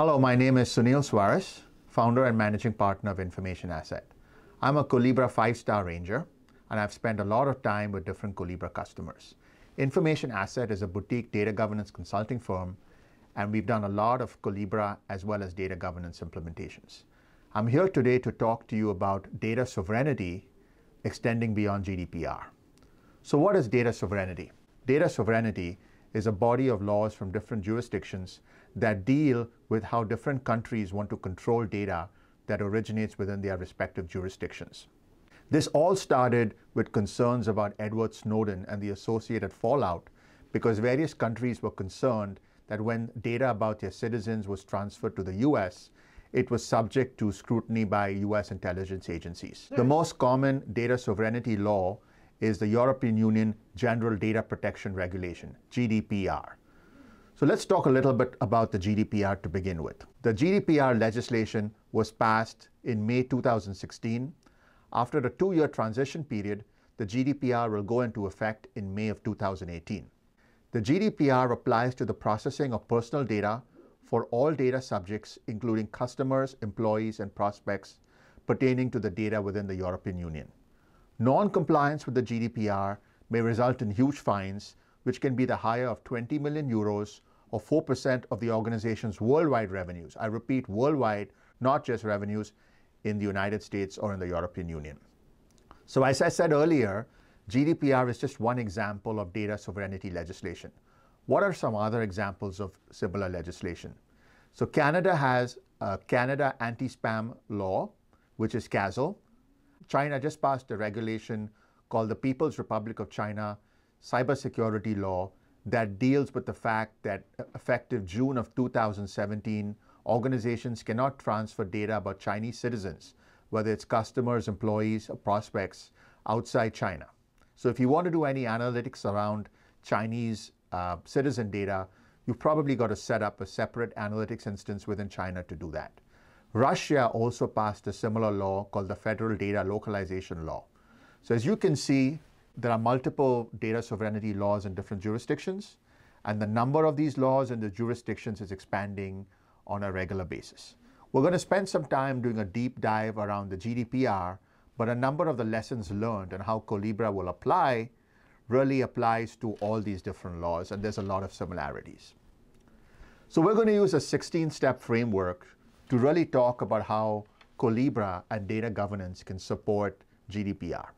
Hello, my name is Sunil Suarez, founder and managing partner of Information Asset. I'm a Colibra five-star ranger, and I've spent a lot of time with different Colibra customers. Information Asset is a boutique data governance consulting firm, and we've done a lot of Colibra as well as data governance implementations. I'm here today to talk to you about data sovereignty extending beyond GDPR. So what is data sovereignty? Data sovereignty is a body of laws from different jurisdictions that deal with how different countries want to control data that originates within their respective jurisdictions. This all started with concerns about Edward Snowden and the associated fallout because various countries were concerned that when data about their citizens was transferred to the US, it was subject to scrutiny by US intelligence agencies. The most common data sovereignty law is the European Union General Data Protection Regulation, GDPR. So let's talk a little bit about the GDPR to begin with. The GDPR legislation was passed in May 2016. After a two year transition period, the GDPR will go into effect in May of 2018. The GDPR applies to the processing of personal data for all data subjects, including customers, employees, and prospects pertaining to the data within the European Union. Non-compliance with the GDPR may result in huge fines, which can be the higher of 20 million euros or 4% of the organization's worldwide revenues. I repeat, worldwide, not just revenues in the United States or in the European Union. So as I said earlier, GDPR is just one example of data sovereignty legislation. What are some other examples of similar legislation? So Canada has a Canada Anti-Spam Law, which is CASL. China just passed a regulation called the People's Republic of China cybersecurity law that deals with the fact that effective June of 2017, organizations cannot transfer data about Chinese citizens, whether it's customers, employees, or prospects outside China. So if you want to do any analytics around Chinese uh, citizen data, you've probably got to set up a separate analytics instance within China to do that. Russia also passed a similar law called the Federal Data Localization Law. So as you can see, there are multiple data sovereignty laws in different jurisdictions, and the number of these laws in the jurisdictions is expanding on a regular basis. We're going to spend some time doing a deep dive around the GDPR, but a number of the lessons learned and how Colibra will apply really applies to all these different laws, and there's a lot of similarities. So we're going to use a 16-step framework to really talk about how Colibra and data governance can support GDPR.